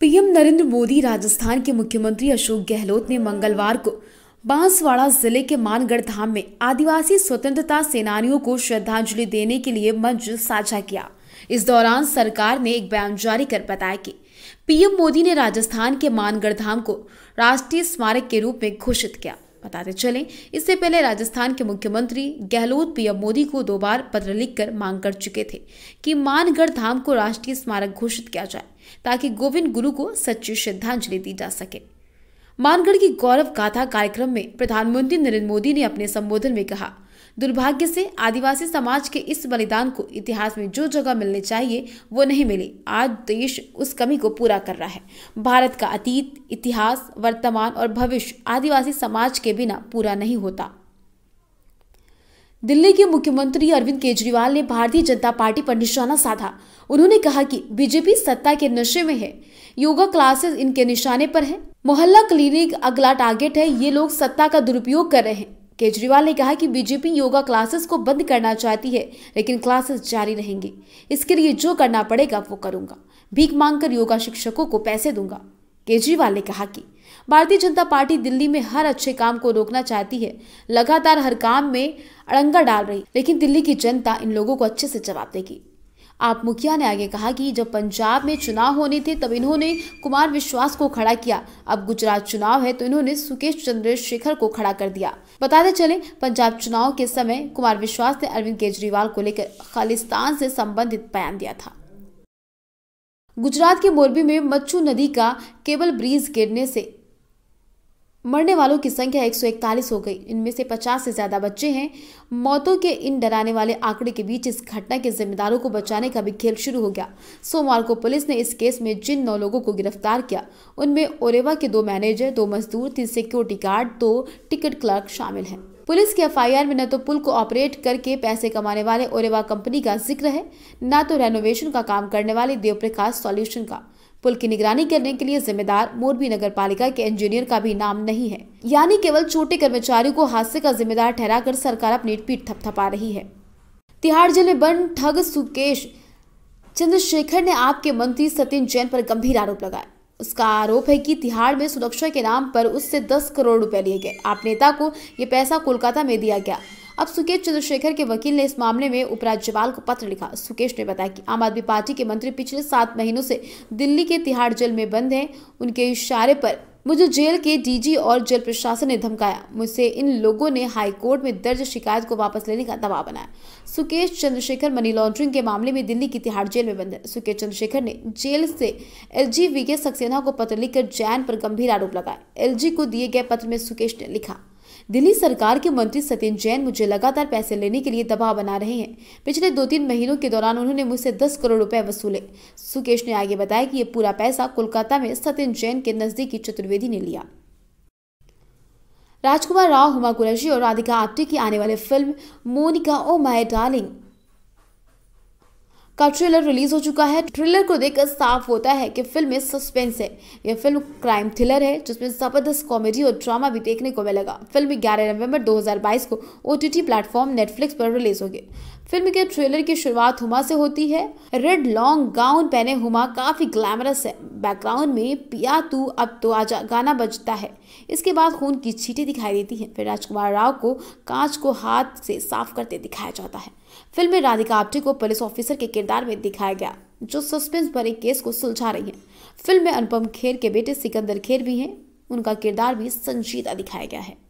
PM Narendra Modi Rajasthan के मुख्यमंत्री अशोक गहलोत ने मंगलवार को बांसवाड़ा जिले के मानगढ़ धाम में आदिवासी स्वतंत्रता सेनानियों को श्रद्धांजलि देने के लिए मंच साझा किया इस दौरान सरकार ने एक बयान जारी कर बताया कि पीएम मोदी ने राजस्थान के मानगढ़ धाम को राष्ट्रीय स्मारक के रूप में घोषित किया बताते चलें इससे पहले राजस्थान के मुख्यमंत्री गहलोत पीएम मोदी को दो बार पत्र लिखकर मांग कर चुके थे कि मानगढ़ धाम को राष्ट्रीय स्मारक घोषित किया जाए ताकि गोविंद गुरु को सच्ची श्रद्धांजलि दी जा सके मानगढ़ की गौरव गाथा कार्यक्रम में प्रधानमंत्री नरेंद्र मोदी ने अपने संबोधन में कहा दुर्भाग्य से आदिवासी समाज के इस बलिदान को इतिहास में जो जगह मिलनी चाहिए वो नहीं मिली आज देश उस कमी को पूरा कर रहा है भारत का अतीत इतिहास वर्तमान और भविष्य आदिवासी समाज के बिना पूरा नहीं होता दिल्ली के मुख्यमंत्री अरविंद केजरीवाल ने भारतीय जनता पार्टी पर निशाना साधा उन्होंने कहा कि बीजेपी सत्ता के नशे में है योगा क्लासेस इनके निशाने पर है मोहल्ला क्लिनिक अगला टारगेट है ये लोग सत्ता का दुरुपयोग कर रहे हैं केजरीवाल ने कहा कि बीजेपी योगा क्लासेस को बंद करना चाहती है लेकिन क्लासेस जारी रहेंगे इसके लिए जो करना पड़ेगा वो करूंगा भीख मांगकर योगा शिक्षकों को पैसे दूंगा केजरीवाल ने कहा कि भारतीय जनता पार्टी दिल्ली में हर अच्छे काम को रोकना चाहती है लगातार हर काम में अड़ंगा डाल रही लेकिन दिल्ली की जनता इन लोगों को अच्छे से जवाब देगी आप मुखिया ने आगे कहा कि जब पंजाब में चुनाव होने थे तब इन्होंने कुमार विश्वास को खड़ा किया अब गुजरात चुनाव है तो इन्होंने सुकेश चंद्रशेखर को खड़ा कर दिया बताते चले पंजाब चुनाव के समय कुमार विश्वास ने अरविंद केजरीवाल को लेकर खालिस्तान से संबंधित बयान दिया था गुजरात के मोरबी में मच्छू नदी का केबल ब्रिज गिरने से मरने वालों की संख्या 141 हो गई इनमें से 50 से ज़्यादा बच्चे हैं मौतों के इन डराने वाले आंकड़े के बीच इस घटना के जिम्मेदारों को बचाने का भी खेल शुरू हो गया सोमवार को पुलिस ने इस केस में जिन नौ लोगों को गिरफ्तार किया उनमें ओरेवा के दो मैनेजर दो मजदूर तीन सिक्योरिटी गार्ड दो टिकट क्लर्क शामिल हैं पुलिस के एफआईआर में न तो पुल को ऑपरेट करके पैसे कमाने वाले ओरेवा कंपनी का जिक्र है न तो रेनोवेशन का काम करने वाले देवप्रकाश सॉल्यूशन का पुल की निगरानी करने के लिए जिम्मेदार मोरबी नगर पालिका के इंजीनियर का भी नाम नहीं है यानी केवल छोटे कर्मचारियों को हादसे का जिम्मेदार ठहराकर सरकार अपनी पीठ थपथपा रही है तिहाड़ जिले में ठग सुकेश चंद्रशेखर ने आपके मंत्री सतीन जैन पर गंभीर आरोप लगाया उसका आरोप है कि तिहाड़ में सुरक्षा के नाम पर उससे 10 करोड़ रुपए लिए गए आप नेता को ये पैसा कोलकाता में दिया गया अब सुकेश चंद्रशेखर के वकील ने इस मामले में उपराज्यपाल को पत्र लिखा सुकेश ने बताया कि आम आदमी पार्टी के मंत्री पिछले सात महीनों से दिल्ली के तिहाड़ जेल में बंद हैं उनके इशारे पर मुझे जेल के डीजी और जेल प्रशासन ने धमकाया मुझसे इन लोगों ने हाई कोर्ट में दर्ज शिकायत को वापस लेने का दबाव बनाया सुकेश चंद्रशेखर मनी लॉन्ड्रिंग के मामले में दिल्ली की तिहाड़ जेल में बंद है सुकेश चंद्रशेखर ने जेल से एलजी वीके सक्सेना को पत्र लिखकर जैन पर गंभीर आरोप लगाया एलजी को दिए गए पत्र में सुकेश ने लिखा दिल्ली सरकार के मंत्री सत्यन जैन मुझे लगातार पैसे लेने के लिए दबाव बना रहे हैं पिछले दो तीन महीनों के दौरान उन्होंने मुझसे दस करोड़ रुपए वसूले सुकेश ने आगे बताया कि ये पूरा पैसा कोलकाता में सत्यन जैन के नजदीकी चतुर्वेदी ने लिया राजकुमार राव हुमा कुरैशी और राधिका आप्टे की आने वाली film Monica oh my darling का ट्रेलर रिलीज हो चुका है ट्रेलर को देखकर साफ होता है कि फिल्म में सस्पेंस है यह फिल्म क्राइम थ्रिलर है जिसमें जबरदस्त कॉमेडी और ड्रामा भी देखने को मिलेगा फिल्म ग्यारह नवंबर 2022 को ओ टी प्लेटफॉर्म नेटफ्लिक्स पर रिलीज होगी फिल्म के ट्रेलर की शुरुआत हुमा से होती है रेड लॉन्ग गाउन पहने हुमा काफी ग्लैमरस है बैकग्राउंड में पिया तू अब तो आजा गाना बजता है इसके बाद खून की छीटें दिखाई देती हैं फिर राजकुमार राव को कांच को हाथ से साफ करते दिखाया जाता है फिल्म में राधिका आप्टे को पुलिस ऑफिसर के किरदार में दिखाया गया जो सस्पेंस भरे केस को सुलझा रही हैं फिल्म में अनुपम खेर के बेटे सिकंदर खेर भी हैं उनका किरदार भी संजीदा दिखाया गया है